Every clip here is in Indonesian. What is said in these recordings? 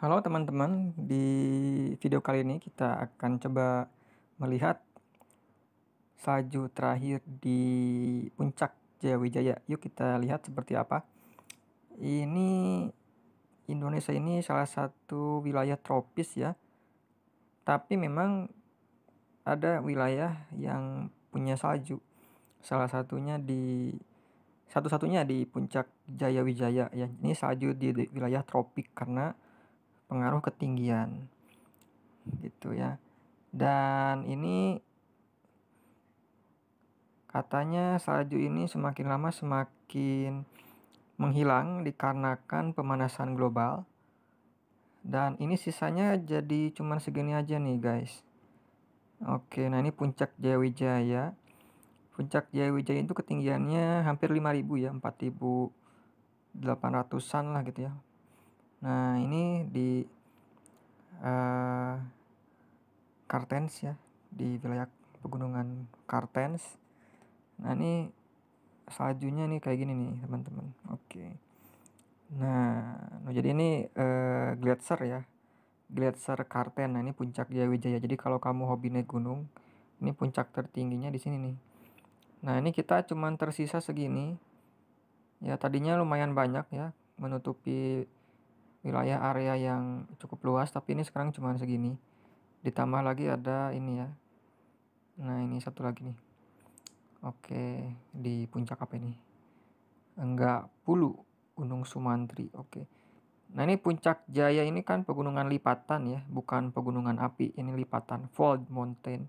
Halo teman-teman, di video kali ini kita akan coba melihat salju terakhir di puncak Jayawijaya. Yuk kita lihat seperti apa. Ini Indonesia ini salah satu wilayah tropis ya. Tapi memang ada wilayah yang punya salju. Salah satunya di satu-satunya di puncak Jayawijaya ya. Ini salju di wilayah tropik karena pengaruh ketinggian gitu ya dan ini katanya salju ini semakin lama semakin menghilang dikarenakan pemanasan global dan ini sisanya jadi cuman segini aja nih guys oke nah ini puncak Jayawijaya puncak Jayawijaya itu ketinggiannya hampir 5000 ya 4800an lah gitu ya Nah ini di uh, Kartens ya di wilayah pegunungan Kartens. Nah ini saljunya nih kayak gini nih teman-teman. Oke. Nah, nah jadi ini uh, gletser ya. Gletser Karten. Nah, ini puncak wijaya Jadi kalau kamu hobi naik gunung, ini puncak tertingginya di sini nih. Nah, ini kita cuman tersisa segini. Ya, tadinya lumayan banyak ya menutupi wilayah area yang cukup luas tapi ini sekarang cuma segini ditambah lagi ada ini ya nah ini satu lagi nih oke di puncak apa ini enggak pulu Gunung Sumantri oke nah ini puncak Jaya ini kan pegunungan lipatan ya bukan pegunungan api ini lipatan fold mountain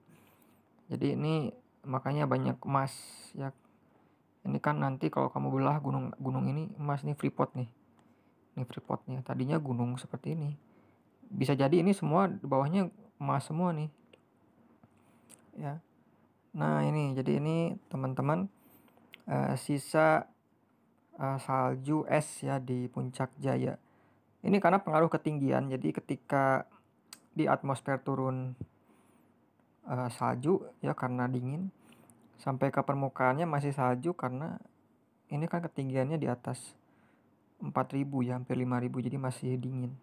jadi ini makanya banyak emas ya ini kan nanti kalau kamu belah gunung gunung ini emas nih freeport nih ini tripodnya tadinya gunung seperti ini bisa jadi ini semua di bawahnya emas semua nih ya nah ini jadi ini teman-teman uh, sisa uh, salju es ya di puncak Jaya ini karena pengaruh ketinggian jadi ketika di atmosfer turun uh, salju ya karena dingin sampai ke permukaannya masih salju karena ini kan ketinggiannya di atas 4000 ya hampir 5000 jadi masih dingin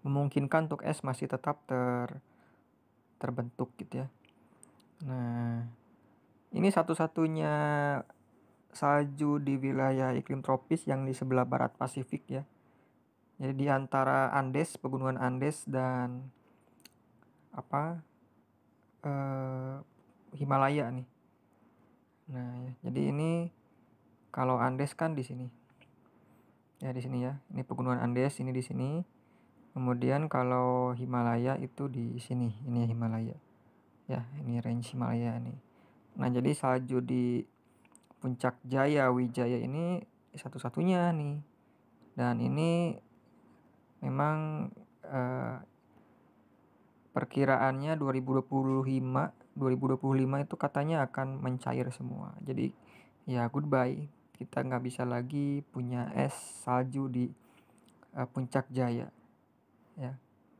memungkinkan untuk es masih tetap ter terbentuk gitu ya nah ini satu-satunya salju di wilayah iklim tropis yang di sebelah barat Pasifik ya jadi di antara Andes pegunungan Andes dan apa eh, Himalaya nih nah ya, jadi ini kalau Andes kan di sini ya di sini ya ini pegunungan Andes ini di sini kemudian kalau Himalaya itu di sini ini Himalaya ya ini range Himalaya ini nah jadi salju di puncak Jaya Wijaya ini satu-satunya nih dan ini memang eh, perkiraannya 2025 2025 itu katanya akan mencair semua jadi ya goodbye kita nggak bisa lagi punya es salju di uh, puncak jaya ya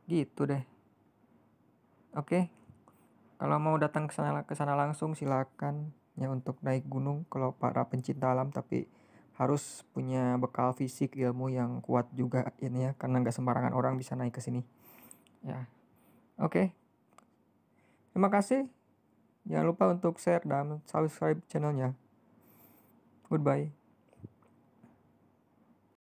gitu deh oke okay. kalau mau datang ke sana ke sana langsung silakan ya untuk naik gunung kalau para pencinta alam tapi harus punya bekal fisik ilmu yang kuat juga ini ya karena nggak sembarangan orang bisa naik ke sini ya oke okay. terima kasih jangan lupa untuk share dan subscribe channelnya goodbye